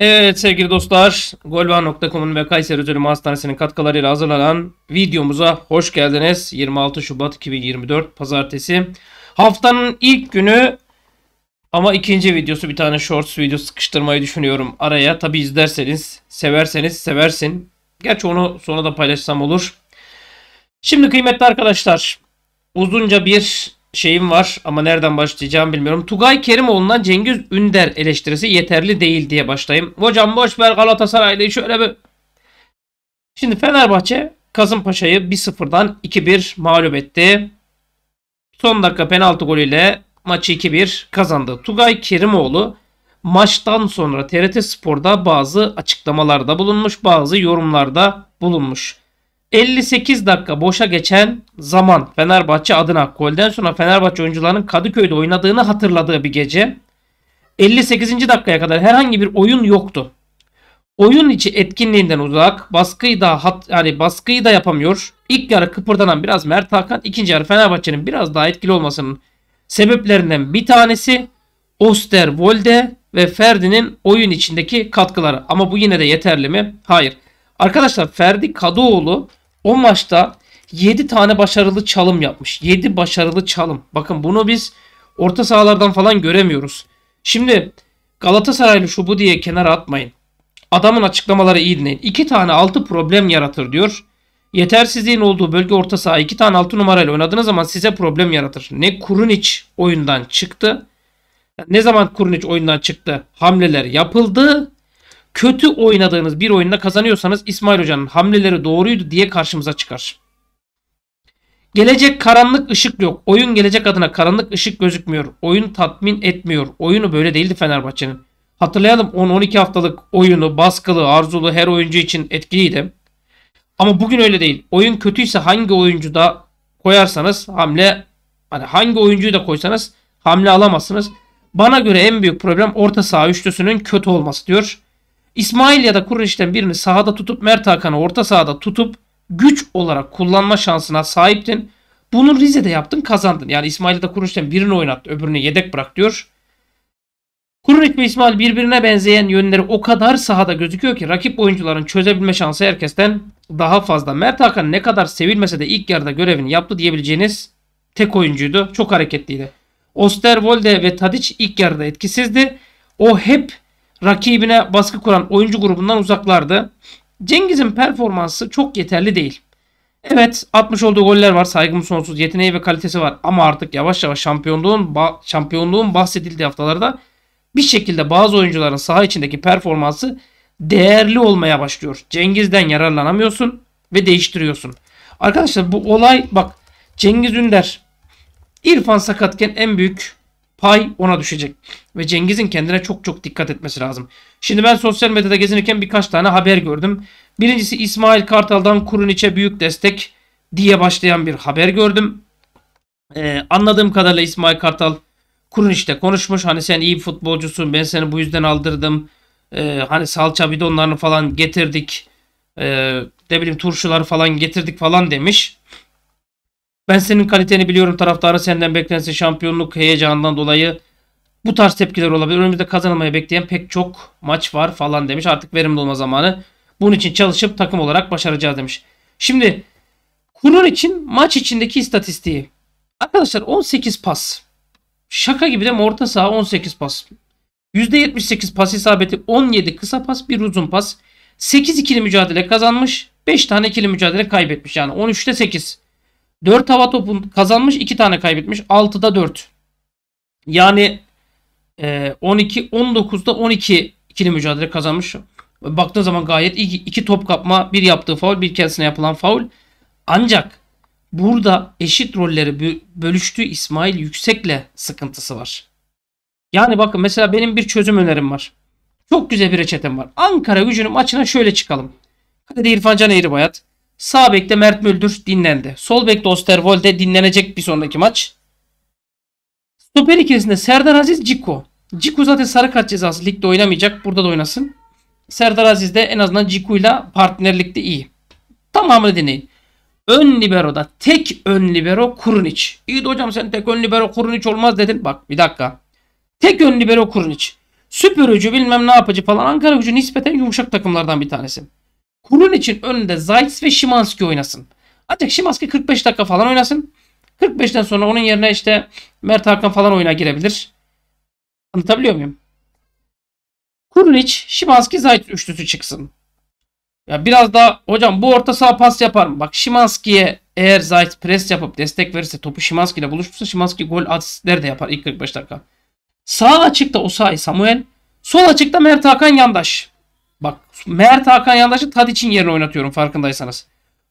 Evet sevgili dostlar, golvan.com'un ve Kayseri Özel Hastanesi'nin katkılarıyla hazırlanan videomuza hoş geldiniz. 26 Şubat 2024 Pazartesi. Haftanın ilk günü ama ikinci videosu bir tane shorts video sıkıştırmayı düşünüyorum araya. Tabi izlerseniz, severseniz seversin. Gerçi onu sonra da paylaşsam olur. Şimdi kıymetli arkadaşlar, uzunca bir şeyim var ama nereden başlayacağımı bilmiyorum. Tugay Kerimoğlu'ndan Cengiz Ünder eleştirisi yeterli değil diye başlayayım. Hocam boş ver Galatasaray'la şöyle bir... Şimdi Fenerbahçe Kasımpaşa'yı 1-0'dan 2-1 mağlup etti. Son dakika penaltı golüyle maçı 2-1 kazandı. Tugay Kerimoğlu maçtan sonra TRT Spor'da bazı açıklamalarda bulunmuş, bazı yorumlarda bulunmuş. 58 dakika boşa geçen zaman Fenerbahçe adına golden sonra Fenerbahçe oyuncularının Kadıköy'de oynadığını hatırladığı bir gece 58. dakikaya kadar herhangi bir oyun yoktu. Oyun içi etkinliğinden uzak, baskıyı da hat, yani baskıyı da yapamıyor. İlk yarı kıpırdanan biraz Mert Hakan, ikinci yarı Fenerbahçe'nin biraz daha etkili olmasının sebeplerinden bir tanesi Oster, Osterwolde ve Ferdi'nin oyun içindeki katkıları. Ama bu yine de yeterli mi? Hayır. Arkadaşlar Ferdi Kadıoğlu o maçta 7 tane başarılı çalım yapmış. 7 başarılı çalım. Bakın bunu biz orta sahalardan falan göremiyoruz. Şimdi Galatasaraylı şu bu diye kenara atmayın. Adamın açıklamaları iyi dinleyin. 2 tane 6 problem yaratır diyor. Yetersizliğin olduğu bölge orta saha 2 tane 6 numarayla oynadığınız zaman size problem yaratır. Ne Kurunic oyundan çıktı. Ne zaman Kurunic oyundan çıktı? Hamleler yapıldı kötü oynadığınız bir oyunda kazanıyorsanız İsmail Hoca'nın hamleleri doğruydu diye karşımıza çıkar. Gelecek karanlık ışık yok. Oyun gelecek adına karanlık ışık gözükmüyor. Oyun tatmin etmiyor. Oyunu böyle değildi Fenerbahçe'nin. Hatırlayalım 10-12 haftalık oyunu baskılı, arzulu her oyuncu için etkiliydi. Ama bugün öyle değil. Oyun kötüyse hangi oyuncu da koyarsanız hamle hani hangi oyuncuyu da koysanız hamle alamazsınız. Bana göre en büyük problem orta saha üçlüsünün kötü olması diyor. İsmail ya da Kurreş'ten birini sahada tutup Mert Hakan'ı orta sahada tutup güç olarak kullanma şansına sahiptin. Bunu Rize'de yaptın kazandın. Yani İsmail ya da Kurreş'ten birini oynat öbürünü yedek bırak diyor. Kurreş ve İsmail birbirine benzeyen yönleri o kadar sahada gözüküyor ki rakip oyuncuların çözebilme şansı herkesten daha fazla. Mert Hakan ne kadar sevilmese de ilk yarıda görevini yaptı diyebileceğiniz tek oyuncuydu. Çok hareketliydi. Osterwolde ve Tadic ilk yarıda etkisizdi. O hep rakibine baskı kuran oyuncu grubundan uzaklardı. Cengiz'in performansı çok yeterli değil. Evet atmış olduğu goller var. Saygım sonsuz. Yeteneği ve kalitesi var. Ama artık yavaş yavaş şampiyonluğun şampiyonluğun bahsedildiği haftalarda bir şekilde bazı oyuncuların saha içindeki performansı değerli olmaya başlıyor. Cengiz'den yararlanamıyorsun ve değiştiriyorsun. Arkadaşlar bu olay bak Cengiz Ünder İrfan sakatken en büyük pay ona düşecek. Ve Cengiz'in kendine çok çok dikkat etmesi lazım. Şimdi ben sosyal medyada gezinirken birkaç tane haber gördüm. Birincisi İsmail Kartal'dan Kuruniç'e büyük destek diye başlayan bir haber gördüm. Ee, anladığım kadarıyla İsmail Kartal Kuruniç'te konuşmuş. Hani sen iyi futbolcusun ben seni bu yüzden aldırdım. Ee, hani salça bidonlarını falan getirdik. Ee, ne bileyim turşuları falan getirdik falan demiş. Ben senin kaliteni biliyorum taraftarı senden beklense şampiyonluk heyecanından dolayı bu tarz tepkiler olabilir. Önümüzde kazanılmayı bekleyen pek çok maç var falan demiş. Artık verimli olma zamanı. Bunun için çalışıp takım olarak başaracağız demiş. Şimdi Kunun için maç içindeki istatistiği. Arkadaşlar 18 pas. Şaka gibi de orta saha 18 pas. %78 pas isabeti 17 kısa pas bir uzun pas. 8 ikili mücadele kazanmış. 5 tane ikili mücadele kaybetmiş yani 13'te 8. 4 hava topu kazanmış 2 tane kaybetmiş. 6'da 4. Yani e, 12 19'da 12 ikili mücadele kazanmış. Baktığın zaman gayet iyi. iki top kapma, bir yaptığı faul, bir kendisine yapılan faul. Ancak burada eşit rolleri bölüştüğü İsmail Yüksek'le sıkıntısı var. Yani bakın mesela benim bir çözüm önerim var. Çok güzel bir reçetem var. Ankara gücünün maçına şöyle çıkalım. hadi İrfan Can Eğribayat. Sağ bekte Mert Müldür dinlendi. Sol bekte Osterwolde dinlenecek bir sonraki maç. Stoper ikilisinde Serdar Aziz Ciko. Ciko zaten sarı kart cezası. Ligde oynamayacak. Burada da oynasın. Serdar Aziz de en azından ile partnerlikte iyi. Tamamını deneyin. Ön libero'da tek ön libero Kurunic. İyi de hocam sen tek ön libero Kurunic olmaz dedin. Bak bir dakika. Tek ön libero Kurunic. Süpürücü bilmem ne yapıcı falan Ankara gücü nispeten yumuşak takımlardan bir tanesi. Bunun için önünde Zayt's ve Şimanski oynasın. Ancak Şimanski 45 dakika falan oynasın. 45'ten sonra onun yerine işte Mert Hakan falan oyuna girebilir. Anlatabiliyor muyum? Kurnic, Şimanski, Zayt üçlüsü çıksın. Ya biraz daha hocam bu orta saha pas yapar mı? Bak Şimanski'ye eğer Zayt pres yapıp destek verirse topu Şimanski ile buluşursa Şimanski gol asistler de yapar ilk 45 dakika. Sağ açıkta Osayi Samuel. Sol açıkta Mert Hakan Yandaş. Bak Mert Hakan Yandaş'ı tad için yerine oynatıyorum farkındaysanız.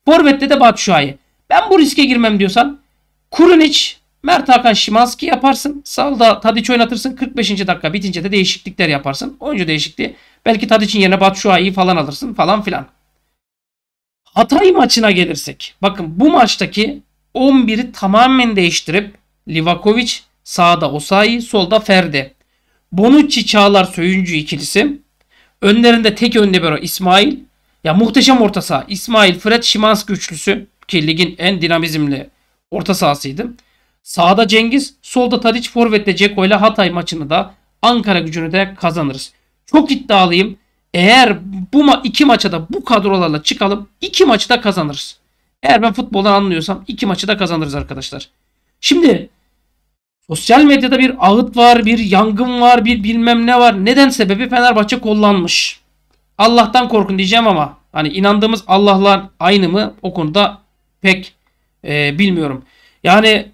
Forvet'te de şuayı. Ben bu riske girmem diyorsan Kurunic, Mert Hakan Şimanski yaparsın. Salda Tadiç oynatırsın. 45. dakika bitince de değişiklikler yaparsın. Oyuncu değişikliği. Belki Tadiç'in yerine şuayı falan alırsın falan filan. Hatay maçına gelirsek. Bakın bu maçtaki 11'i tamamen değiştirip Livakovic sağda Osayi, solda Ferdi. Bonucci Çağlar Söyüncü ikilisi. Önlerinde tek ön libero İsmail. Ya muhteşem orta saha. İsmail, Fred Şimanski üçlüsü ki ligin en dinamizmli orta sahasıydı. Sağda Cengiz, solda Tadic, forvetle Ceko ile Hatay maçını da Ankara gücünü de kazanırız. Çok iddialıyım. Eğer bu ma iki maça da bu kadrolarla çıkalım iki maçı da kazanırız. Eğer ben futboldan anlıyorsam iki maçı da kazanırız arkadaşlar. Şimdi Sosyal medyada bir ağıt var, bir yangın var, bir bilmem ne var. Neden sebebi Fenerbahçe kullanmış. Allah'tan korkun diyeceğim ama hani inandığımız Allah'la aynı mı o konuda pek e, bilmiyorum. Yani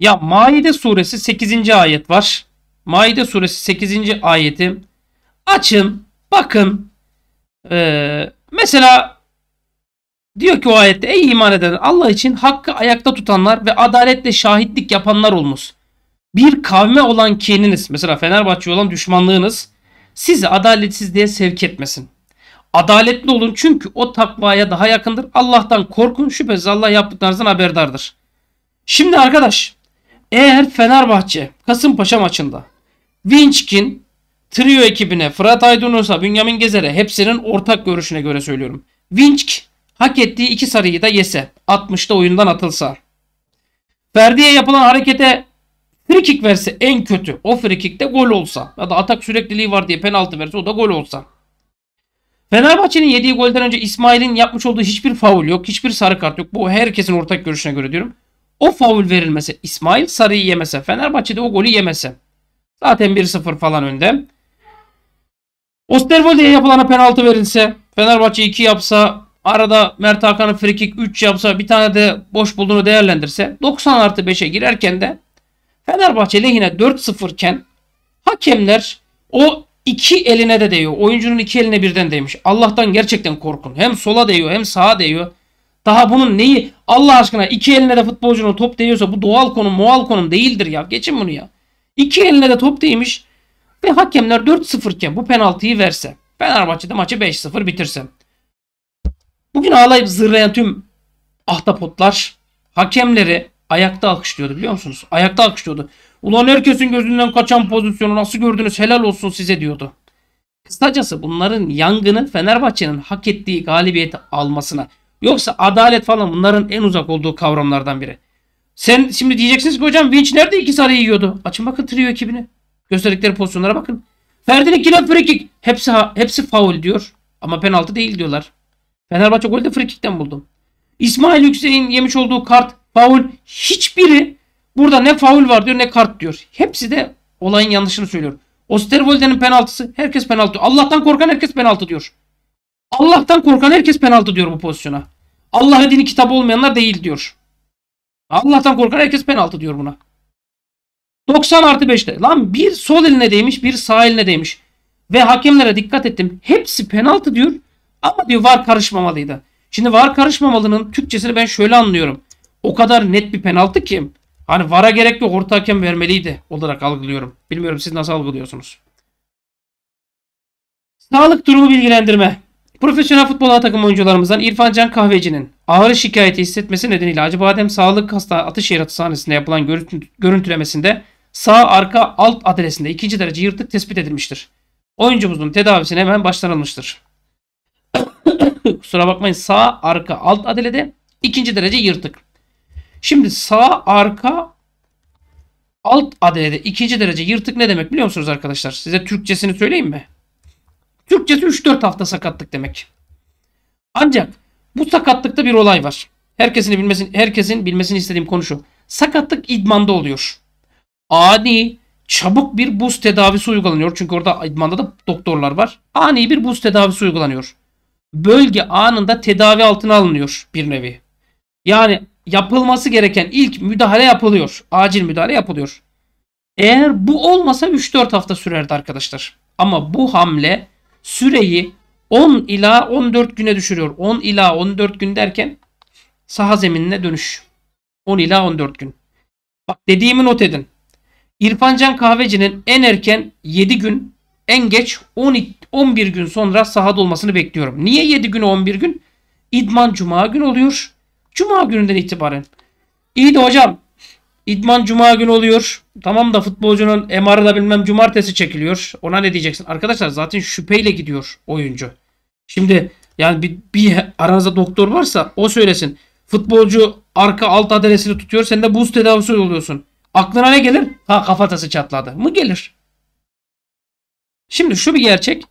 ya Maide suresi 8. ayet var. Maide suresi 8. ayeti açın bakın ee, mesela diyor ki o ayette ey iman eden Allah için hakkı ayakta tutanlar ve adaletle şahitlik yapanlar olmuş bir kavme olan kininiz mesela Fenerbahçe olan düşmanlığınız sizi adaletsizliğe sevk etmesin. Adaletli olun çünkü o takvaya daha yakındır. Allah'tan korkun şüphesiz Allah yaptıklarınızdan haberdardır. Şimdi arkadaş eğer Fenerbahçe Kasımpaşa maçında Vinçkin trio ekibine Fırat Aydın olsa Bünyamin Gezer'e hepsinin ortak görüşüne göre söylüyorum. Vinçk hak ettiği iki sarıyı da yese 60'ta oyundan atılsa. Ferdi'ye yapılan harekete free kick verse en kötü o free de gol olsa ya da atak sürekliliği var diye penaltı verse o da gol olsa. Fenerbahçe'nin yediği golden önce İsmail'in yapmış olduğu hiçbir faul yok. Hiçbir sarı kart yok. Bu herkesin ortak görüşüne göre diyorum. O faul verilmese İsmail sarıyı yemese Fenerbahçe'de o golü yemese. Zaten 1-0 falan önde. Osterwolde'ye yapılana penaltı verilse Fenerbahçe 2 yapsa arada Mert Hakan'ın frikik 3 yapsa bir tane de boş bulduğunu değerlendirse 90 artı 5'e girerken de Fenerbahçe lehine 4-0 iken hakemler o iki eline de değiyor. Oyuncunun iki eline birden değmiş. Allah'tan gerçekten korkun. Hem sola değiyor hem sağa değiyor. Daha bunun neyi Allah aşkına iki eline de futbolcunun top değiyorsa bu doğal konum mual konum değildir ya. Geçin bunu ya. İki eline de top değmiş ve hakemler 4-0 iken bu penaltıyı verse Fenerbahçe'de maçı 5-0 bitirse. Bugün ağlayıp zırlayan tüm ahtapotlar hakemleri Ayakta alkışlıyordu biliyor musunuz? Ayakta alkışlıyordu. Ulan herkesin gözünden kaçan pozisyonu nasıl gördünüz helal olsun size diyordu. Kısacası bunların yangını Fenerbahçe'nin hak ettiği galibiyeti almasına. Yoksa adalet falan bunların en uzak olduğu kavramlardan biri. Sen şimdi diyeceksiniz ki hocam Vinç nerede iki sarı yiyordu? Açın bakın trio ekibini. Gösterdikleri pozisyonlara bakın. Ferdi'nin kilot frikik. Hepsi, hepsi faul diyor. Ama penaltı değil diyorlar. Fenerbahçe golü de frikikten buldum. İsmail Yüksel'in yemiş olduğu kart faul hiçbiri burada ne faul var diyor ne kart diyor. Hepsi de olayın yanlışını söylüyor. Osterwolde'nin penaltısı herkes penaltı diyor. Allah'tan korkan herkes penaltı diyor. Allah'tan korkan herkes penaltı diyor bu pozisyona. Allah'ın dini kitabı olmayanlar değil diyor. Allah'tan korkan herkes penaltı diyor buna. 90 artı 5'te. Lan bir sol eline değmiş bir sağ eline değmiş. Ve hakemlere dikkat ettim. Hepsi penaltı diyor. Ama diyor var karışmamalıydı. Şimdi var karışmamalının Türkçesini ben şöyle anlıyorum o kadar net bir penaltı ki hani VAR'a gerek yok orta hakem vermeliydi olarak algılıyorum. Bilmiyorum siz nasıl algılıyorsunuz. Sağlık durumu bilgilendirme. Profesyonel futbol takım oyuncularımızdan İrfan Can Kahveci'nin ağır şikayeti hissetmesi nedeniyle Acıbadem Sağlık Hasta Atışehir Hastanesi'nde yapılan görüntülemesinde sağ arka alt adresinde ikinci derece yırtık tespit edilmiştir. Oyuncumuzun tedavisine hemen başlanılmıştır. Kusura bakmayın sağ arka alt adrede ikinci derece yırtık. Şimdi sağ arka alt adede ikinci derece yırtık ne demek biliyor musunuz arkadaşlar? Size Türkçesini söyleyeyim mi? Türkçesi 3-4 hafta sakatlık demek. Ancak bu sakatlıkta bir olay var. Herkesin bilmesini herkesin bilmesini istediğim konu şu. Sakatlık idmanda oluyor. Ani, çabuk bir buz tedavisi uygulanıyor. Çünkü orada idmanda da doktorlar var. Ani bir buz tedavisi uygulanıyor. Bölge anında tedavi altına alınıyor bir nevi. Yani yapılması gereken ilk müdahale yapılıyor. Acil müdahale yapılıyor. Eğer bu olmasa 3-4 hafta sürerdi arkadaşlar. Ama bu hamle süreyi 10 ila 14 güne düşürüyor. 10 ila 14 gün derken saha zeminine dönüş. 10 ila 14 gün. Bak dediğimi not edin. İrfancan Kahveci'nin en erken 7 gün en geç 10, 11 gün sonra sahada olmasını bekliyorum. Niye 7 gün 11 gün? İdman Cuma gün oluyor. Cuma gününden itibaren. İyi de hocam İdman cuma günü oluyor. Tamam da futbolcunun MR'ı da bilmem cumartesi çekiliyor. Ona ne diyeceksin? Arkadaşlar zaten şüpheyle gidiyor oyuncu. Şimdi yani bir, bir aranızda doktor varsa o söylesin. Futbolcu arka alt adresini tutuyor. Sen de buz tedavisi oluyorsun. Aklına ne gelir? Ha kafatası çatladı. Mı gelir? Şimdi şu bir gerçek.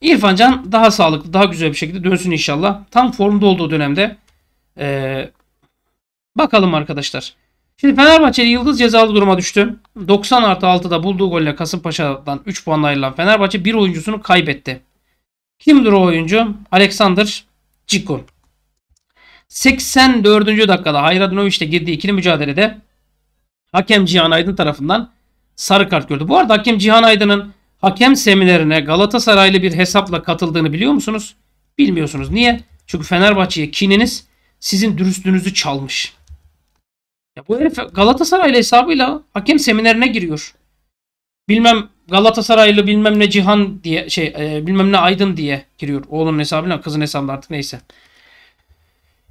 İrfan Can daha sağlıklı, daha güzel bir şekilde dönsün inşallah. Tam formda olduğu dönemde ee, bakalım arkadaşlar. Şimdi Fenerbahçeli Yıldız cezalı duruma düştü. 90 artı 6'da bulduğu golle Kasımpaşa'dan 3 puan ayrılan Fenerbahçe bir oyuncusunu kaybetti. Kimdir o oyuncu? Alexander Ciku. 84. dakikada Hayradinoviç ile girdiği ikili mücadelede hakem Cihan Aydın tarafından sarı kart gördü. Bu arada hakem Cihan Aydın'ın hakem seminerine Galatasaraylı bir hesapla katıldığını biliyor musunuz? Bilmiyorsunuz. Niye? Çünkü Fenerbahçe'ye kininiz sizin dürüstlüğünüzü çalmış. Ya bu herif Galatasaraylı hesabıyla hakem seminerine giriyor. Bilmem Galatasaraylı bilmem ne Cihan diye şey e, bilmem ne Aydın diye giriyor. Oğlunun hesabıyla kızın hesabıyla artık neyse.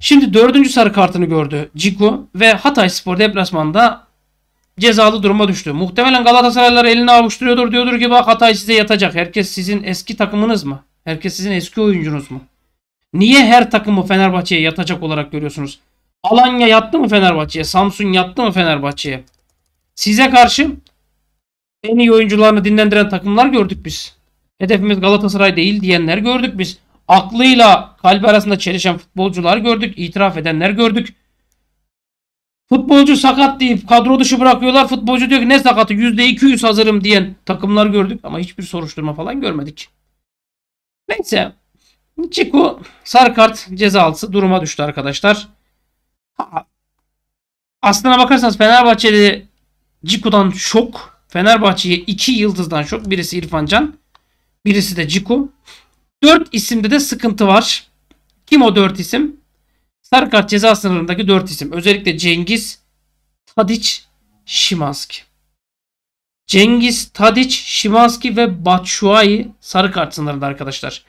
Şimdi dördüncü sarı kartını gördü Ciku ve Hatay Spor deplasmanda cezalı duruma düştü. Muhtemelen Galatasaraylılar elini avuşturuyordur diyordur ki bak Hatay size yatacak. Herkes sizin eski takımınız mı? Herkes sizin eski oyuncunuz mu? Niye her takımı Fenerbahçe'ye yatacak olarak görüyorsunuz? Alanya yattı mı Fenerbahçe'ye? Samsun yattı mı Fenerbahçe'ye? Size karşı en iyi oyuncularını dinlendiren takımlar gördük biz. Hedefimiz Galatasaray değil diyenler gördük biz. Aklıyla kalbi arasında çelişen futbolcular gördük. itiraf edenler gördük. Futbolcu sakat deyip kadro dışı bırakıyorlar. Futbolcu diyor ki ne sakatı %200 hazırım diyen takımlar gördük. Ama hiçbir soruşturma falan görmedik. Neyse Çiko sarı kart cezalısı duruma düştü arkadaşlar. Aslına bakarsanız Fenerbahçeli Ciku'dan şok. Fenerbahçe'ye iki yıldızdan şok. Birisi İrfan Can. Birisi de Ciku. Dört isimde de sıkıntı var. Kim o dört isim? Sarı kart ceza sınırındaki dört isim. Özellikle Cengiz, Tadiç, Şimanski. Cengiz, Tadiç, Şimanski ve Batshuayi sarı kart sınırında arkadaşlar.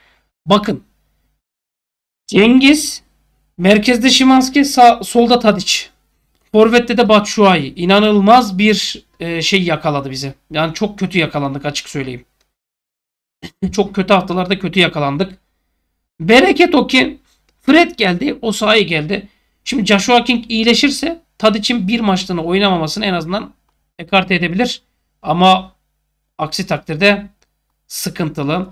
Bakın Cengiz merkezde Şimanski sağ, solda Tadiç. Forvet'te de Batshuayi. İnanılmaz bir e, şey yakaladı bizi. Yani çok kötü yakalandık açık söyleyeyim. çok kötü haftalarda kötü yakalandık. Bereket o Fred geldi. O geldi. Şimdi Joshua King iyileşirse Tadiç'in bir maçlığını oynamamasını en azından ekarte edebilir. Ama aksi takdirde sıkıntılı.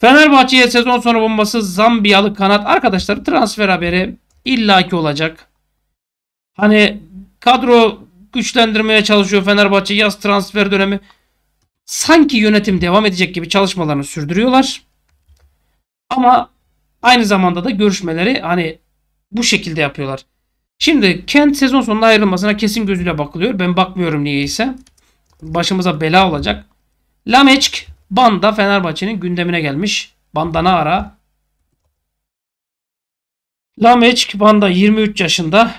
Fenerbahçe'ye sezon sonu bombası Zambiyalı kanat. Arkadaşlar transfer haberi illaki olacak. Hani kadro güçlendirmeye çalışıyor Fenerbahçe yaz transfer dönemi. Sanki yönetim devam edecek gibi çalışmalarını sürdürüyorlar. Ama aynı zamanda da görüşmeleri hani bu şekilde yapıyorlar. Şimdi Kent sezon sonunda ayrılmasına kesin gözüyle bakılıyor. Ben bakmıyorum niyeyse. Başımıza bela olacak. Lameçk Banda Fenerbahçe'nin gündemine gelmiş. Banda Nara. Lameçk Banda 23 yaşında.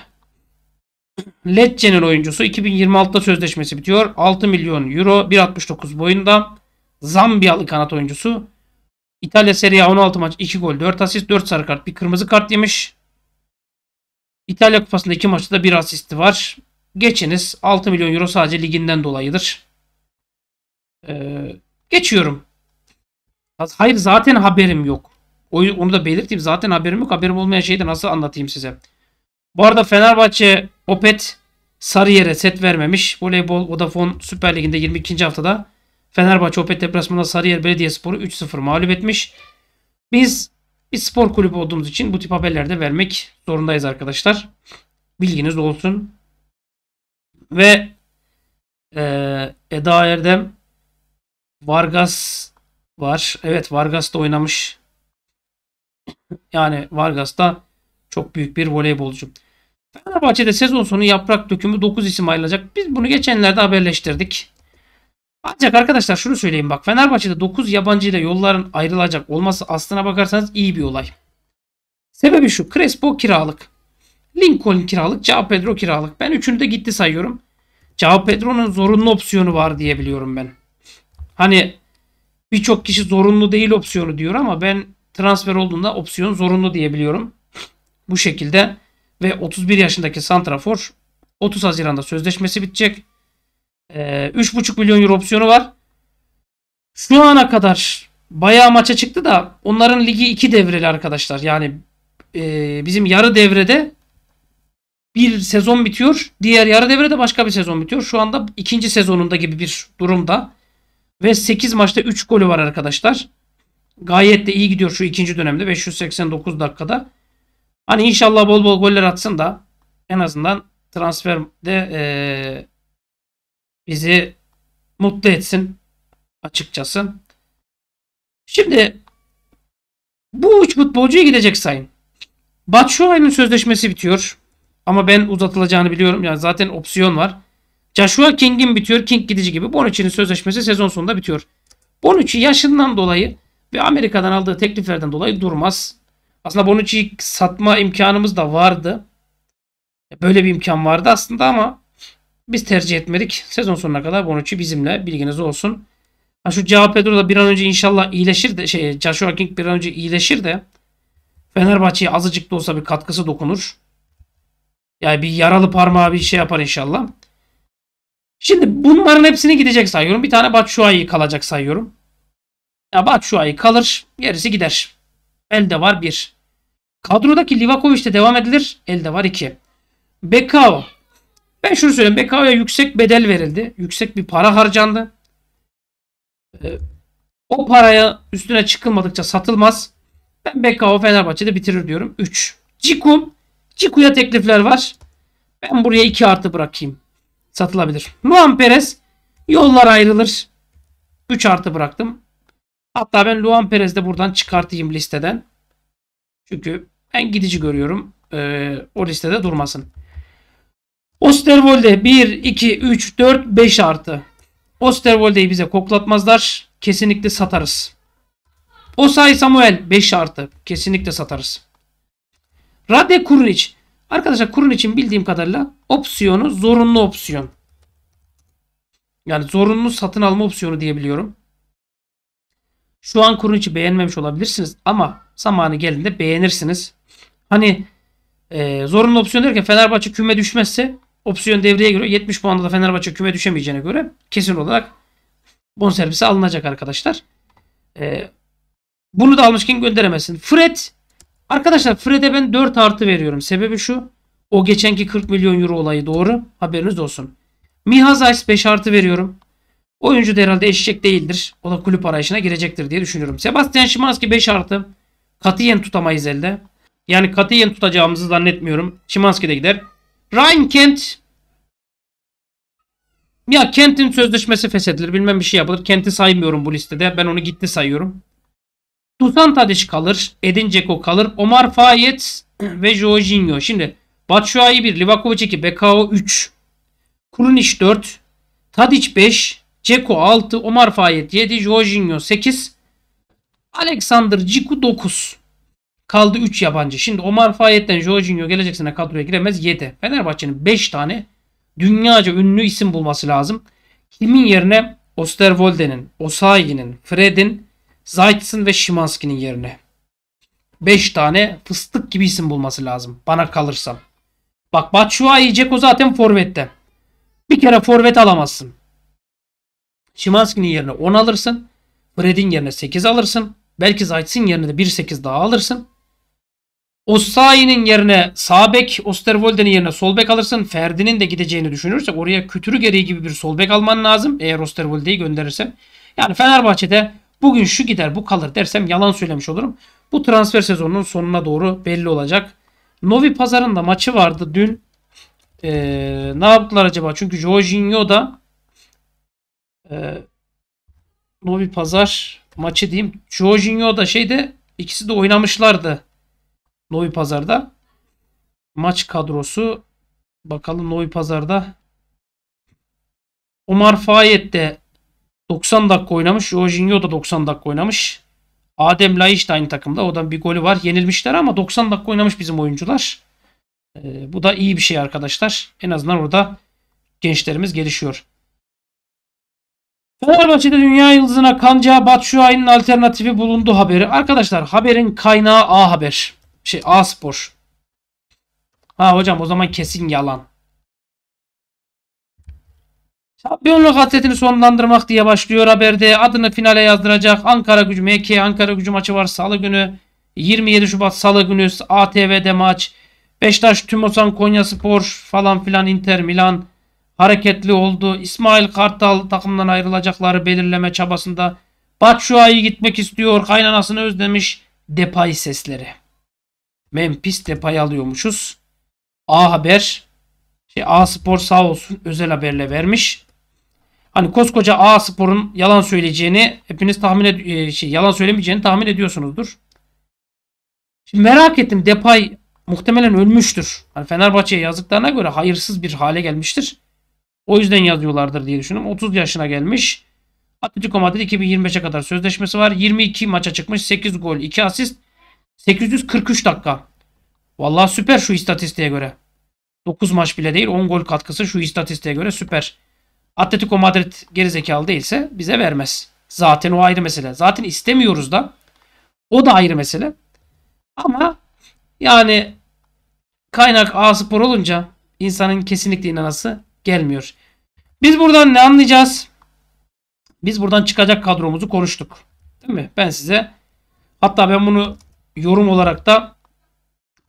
Lecce'nin oyuncusu 2026'da sözleşmesi bitiyor. 6 milyon euro 1.69 boyunda. Zambiyalı kanat oyuncusu. İtalya Serie A 16 maç 2 gol 4 asist 4 sarı kart bir kırmızı kart yemiş. İtalya Kupası'nda 2 maçta da 1 asisti var. Geçiniz 6 milyon euro sadece liginden dolayıdır. Ee, Geçiyorum. Hayır zaten haberim yok. Onu da belirteyim. Zaten haberim yok. Haberim olmayan şeyi de nasıl anlatayım size. Bu arada Fenerbahçe Opet Sarıyer'e set vermemiş. Voleybol Vodafone Süper Ligi'nde 22. haftada Fenerbahçe Opet deplasmanında Sarıyer Belediyespor'u 3-0 mağlup etmiş. Biz bir spor kulübü olduğumuz için bu tip haberlerde vermek zorundayız arkadaşlar. Bilginiz olsun. Ve e, Eda Erdem Vargas var. Evet Vargas da oynamış. yani Vargas da çok büyük bir voleybolcu. Fenerbahçe'de sezon sonu yaprak dökümü 9 isim ayrılacak. Biz bunu geçenlerde haberleştirdik. Ancak arkadaşlar şunu söyleyeyim bak Fenerbahçe'de 9 yabancı ile yolların ayrılacak olması aslına bakarsanız iyi bir olay. Sebebi şu Crespo kiralık. Lincoln kiralık, Cao Pedro kiralık. Ben üçünü de gitti sayıyorum. Cao Pedro'nun zorunlu opsiyonu var diyebiliyorum ben. Hani birçok kişi zorunlu değil opsiyonu diyor ama ben transfer olduğunda opsiyon zorunlu diyebiliyorum. Bu şekilde ve 31 yaşındaki Santrafor 30 Haziran'da sözleşmesi bitecek. Ee, 3,5 milyon euro opsiyonu var. Şu ana kadar bayağı maça çıktı da onların ligi 2 devreli arkadaşlar. Yani e, bizim yarı devrede bir sezon bitiyor. Diğer yarı devrede başka bir sezon bitiyor. Şu anda ikinci sezonunda gibi bir durumda. Ve 8 maçta 3 golü var arkadaşlar. Gayet de iyi gidiyor şu ikinci dönemde 589 dakikada. Hani inşallah bol bol goller atsın da en azından transferde e, bizi mutlu etsin açıkçası. Şimdi bu üç futbolcuya gidecek sayın. Batshuayi'nin sözleşmesi bitiyor. Ama ben uzatılacağını biliyorum. Yani zaten opsiyon var. Joshua King'in bitiyor. King gidici gibi. Bonucci'nin sözleşmesi sezon sonunda bitiyor. Bonucci yaşından dolayı ve Amerika'dan aldığı tekliflerden dolayı durmaz. Aslında Bonucci'yi satma imkanımız da vardı. Böyle bir imkan vardı aslında ama biz tercih etmedik. Sezon sonuna kadar Bonucci bizimle bilginiz olsun. Ha şu Cao Pedro da bir an önce inşallah iyileşir de şey Joshua King bir an önce iyileşir de Fenerbahçe'ye azıcık da olsa bir katkısı dokunur. Yani bir yaralı parmağı bir şey yapar inşallah. Şimdi bunların hepsini gidecek sayıyorum. Bir tane Batshuayi kalacak sayıyorum. Ya Batshuayi kalır. Gerisi gider. Elde var 1. Kadrodaki Livakovic de devam edilir. Elde var 2. Bekao. Ben şunu söyleyeyim. Bekao'ya yüksek bedel verildi. Yüksek bir para harcandı. Ee, o paraya üstüne çıkılmadıkça satılmaz. Ben Bekao Fenerbahçe'de bitirir diyorum. 3. Cikum. Ciku'ya teklifler var. Ben buraya 2 artı bırakayım satılabilir. Luan Perez yollar ayrılır. 3 artı bıraktım. Hatta ben Luan Perez'i de buradan çıkartayım listeden. Çünkü ben gidici görüyorum. Ee, o listede durmasın. Osterwolde 1, 2, 3, 4, 5 artı. Osterwolde'yi bize koklatmazlar. Kesinlikle satarız. Osay Samuel 5 artı. Kesinlikle satarız. Rade Kurnic Arkadaşlar kurun için bildiğim kadarıyla opsiyonu zorunlu opsiyon. Yani zorunlu satın alma opsiyonu diyebiliyorum. Şu an kurun içi beğenmemiş olabilirsiniz ama zamanı geldiğinde beğenirsiniz. Hani e, zorunlu opsiyon derken Fenerbahçe küme düşmezse opsiyon devreye göre 70 puanda da Fenerbahçe küme düşemeyeceğine göre kesin olarak bonservisi alınacak arkadaşlar. E, bunu da almışken gönderemezsin. Fred Arkadaşlar Fred'e ben 4 artı veriyorum. Sebebi şu. O geçenki 40 milyon euro olayı doğru. Haberiniz olsun. Miha Mihazay's 5 artı veriyorum. Oyuncu da herhalde eşek değildir. O da kulüp arayışına girecektir diye düşünüyorum. Sebastian Şimanski 5 artı. Katiyen tutamayız elde. Yani katiyen tutacağımızı zannetmiyorum. Şimanski de gider. Ryan Kent. Ya Kent'in sözleşmesi feshedilir. Bilmem bir şey yapılır. Kent'i saymıyorum bu listede. Ben onu gitti sayıyorum. Dusan Tadiş kalır. Edin Ceko kalır. Omar Fayet ve Jorginho. Şimdi Batshuayi 1, Livakovic 2, Bekao 3, Krunic 4, Tadic 5, Ceko 6, Omar Fayet 7, Jorginho 8, Alexander Ciku 9. Kaldı 3 yabancı. Şimdi Omar Fayet'ten Jorginho gelecek sene kadroya giremez 7. Fenerbahçe'nin 5 tane dünyaca ünlü isim bulması lazım. Kimin yerine Osterwolde'nin, Osayi'nin, Fred'in, Zayt'sın ve Şimanski'nin yerine. 5 tane fıstık gibi isim bulması lazım bana kalırsam. Bak Batshuayi, o zaten forvette. Bir kere forvet alamazsın. Şimanski'nin yerine 10 alırsın. Fred'in yerine 8 alırsın. Belki Zayt'sın yerine de 1-8 daha alırsın. Osayi'nin yerine sağ bek, Osterwolde'nin yerine sol bek alırsın. Ferdi'nin de gideceğini düşünürsek oraya kütürü gereği gibi bir sol bek alman lazım. Eğer Osterwolde'yi gönderirsem. Yani Fenerbahçe'de Bugün şu gider bu kalır dersem yalan söylemiş olurum. Bu transfer sezonunun sonuna doğru belli olacak. Novi Pazarında maçı vardı dün. Ee, ne yaptılar acaba? Çünkü Jorginho da e, Novi Pazar maçı diyeyim. Jorginho da şeyde ikisi de oynamışlardı. Novi Pazar'da. Maç kadrosu. Bakalım Novi Pazar'da. Omar Fayet de 90 dakika oynamış. Jorginho da 90 dakika oynamış. Adem Laiş de aynı takımda. O bir golü var. Yenilmişler ama 90 dakika oynamış bizim oyuncular. E, bu da iyi bir şey arkadaşlar. En azından orada gençlerimiz gelişiyor. Fenerbahçe'de dünya yıldızına Kanca Batshuayi'nin alternatifi bulundu haberi. Arkadaşlar haberin kaynağı A Haber. Şey A Spor. Ha hocam o zaman kesin yalan. Şampiyonluk hasretini sonlandırmak diye başlıyor haberde. Adını finale yazdıracak Ankara gücü MK Ankara gücü maçı var salı günü. 27 Şubat salı günü ATV'de maç. Beşiktaş, Tümosan, Konya Spor falan filan Inter, Milan hareketli oldu. İsmail Kartal takımdan ayrılacakları belirleme çabasında. Batshuayi gitmek istiyor. Kaynanasını özlemiş. Depay sesleri. Memphis Depay alıyormuşuz. A Haber şey A Spor sağ olsun özel haberle vermiş. Hani koskoca A Spor'un yalan söyleyeceğini hepiniz tahmin ed- e, şey, yalan söylemeyeceğini tahmin ediyorsunuzdur. Şimdi merak ettim Depay muhtemelen ölmüştür. Hani Fenerbahçe'ye yazdıklarına göre hayırsız bir hale gelmiştir. O yüzden yazıyorlardır diye düşünüyorum. 30 yaşına gelmiş. Atletico Madrid 2025'e kadar sözleşmesi var. 22 maça çıkmış. 8 gol, 2 asist. 843 dakika. Vallahi süper şu istatistiğe göre. 9 maç bile değil 10 gol katkısı şu istatistiğe göre süper. Atletico Madrid gerizekalı değilse bize vermez. Zaten o ayrı mesele. Zaten istemiyoruz da. O da ayrı mesele. Ama yani kaynak A spor olunca insanın kesinlikle inanası gelmiyor. Biz buradan ne anlayacağız? Biz buradan çıkacak kadromuzu konuştuk. Değil mi? Ben size hatta ben bunu yorum olarak da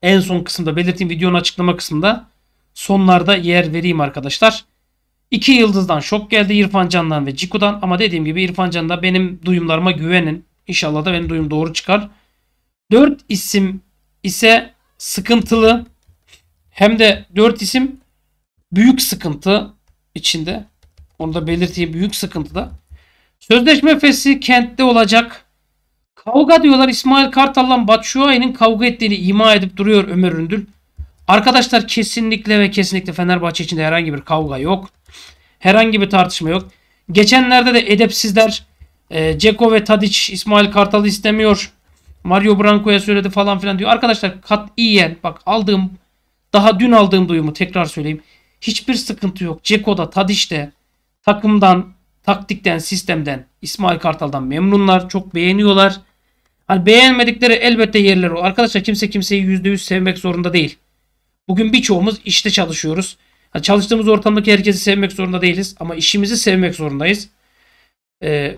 en son kısımda belirttiğim videonun açıklama kısmında sonlarda yer vereyim arkadaşlar. İki yıldızdan şok geldi İrfan Can'dan ve Ciku'dan. Ama dediğim gibi İrfan Can'da benim duyumlarıma güvenin. İnşallah da benim duyum doğru çıkar. Dört isim ise sıkıntılı. Hem de dört isim büyük sıkıntı içinde. Onu da belirteyim büyük sıkıntıda. Sözleşme fesli kentte olacak. Kavga diyorlar İsmail Kartal'la Batshuayi'nin kavga ettiğini ima edip duruyor Ömer Ündül. Arkadaşlar kesinlikle ve kesinlikle Fenerbahçe içinde herhangi bir kavga yok. Herhangi bir tartışma yok. Geçenlerde de edepsizler e, Ceko ve Tadic İsmail Kartal'ı istemiyor. Mario Branco'ya söyledi falan filan diyor. Arkadaşlar kat katiyen bak aldığım daha dün aldığım duyumu tekrar söyleyeyim. Hiçbir sıkıntı yok. Ceko'da, Tadiş'te takımdan, taktikten, sistemden, İsmail Kartal'dan memnunlar. Çok beğeniyorlar. Hani beğenmedikleri elbette yerler o. Arkadaşlar kimse kimseyi %100 sevmek zorunda değil. Bugün birçoğumuz işte çalışıyoruz. Yani çalıştığımız ortamdaki herkesi sevmek zorunda değiliz ama işimizi sevmek zorundayız. Ee,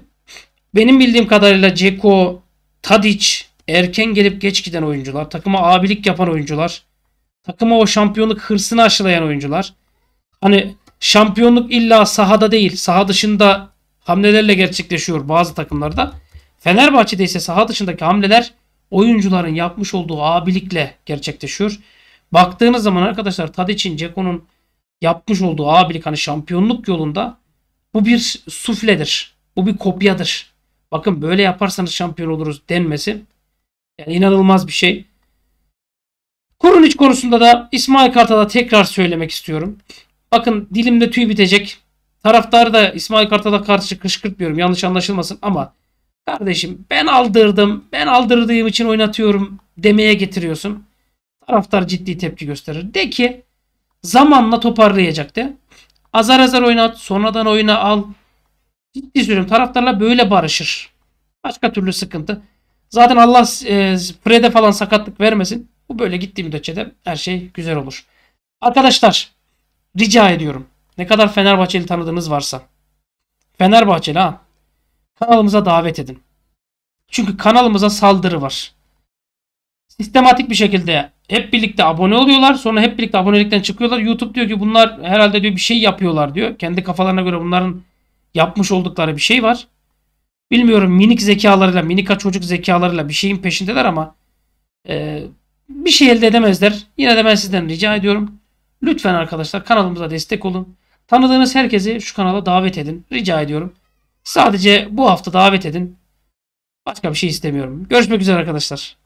benim bildiğim kadarıyla Ceko, Tadic, erken gelip geç giden oyuncular, takıma abilik yapan oyuncular, takıma o şampiyonluk hırsını aşılayan oyuncular. Hani şampiyonluk illa sahada değil, saha dışında hamlelerle gerçekleşiyor bazı takımlarda. Fenerbahçe'de ise saha dışındaki hamleler oyuncuların yapmış olduğu abilikle gerçekleşiyor. Baktığınız zaman arkadaşlar Tadic'in, Ceko'nun yapmış olduğu abilik hani şampiyonluk yolunda bu bir sufledir. Bu bir kopyadır. Bakın böyle yaparsanız şampiyon oluruz denmesi yani inanılmaz bir şey. Kurunic konusunda da İsmail Kartal'a tekrar söylemek istiyorum. Bakın dilimde tüy bitecek. Taraftarı da İsmail Kartal'a karşı kışkırtmıyorum. Yanlış anlaşılmasın ama kardeşim ben aldırdım. Ben aldırdığım için oynatıyorum demeye getiriyorsun. Taraftar ciddi tepki gösterir. De ki Zamanla toparlayacaktı. Azar azar oynat, sonradan oyuna al. Ciddi söylüyorum taraftarla böyle barışır. Başka türlü sıkıntı. Zaten Allah e, Fred'e falan sakatlık vermesin. Bu böyle gittiğim müddetçe her şey güzel olur. Arkadaşlar rica ediyorum. Ne kadar Fenerbahçeli tanıdığınız varsa. Fenerbahçeli ha. Kanalımıza davet edin. Çünkü kanalımıza saldırı var sistematik bir şekilde hep birlikte abone oluyorlar. Sonra hep birlikte abonelikten çıkıyorlar. YouTube diyor ki bunlar herhalde diyor bir şey yapıyorlar diyor. Kendi kafalarına göre bunların yapmış oldukları bir şey var. Bilmiyorum minik zekalarıyla, minika çocuk zekalarıyla bir şeyin peşindeler ama e, bir şey elde edemezler. Yine de ben sizden rica ediyorum. Lütfen arkadaşlar kanalımıza destek olun. Tanıdığınız herkesi şu kanala davet edin. Rica ediyorum. Sadece bu hafta davet edin. Başka bir şey istemiyorum. Görüşmek üzere arkadaşlar.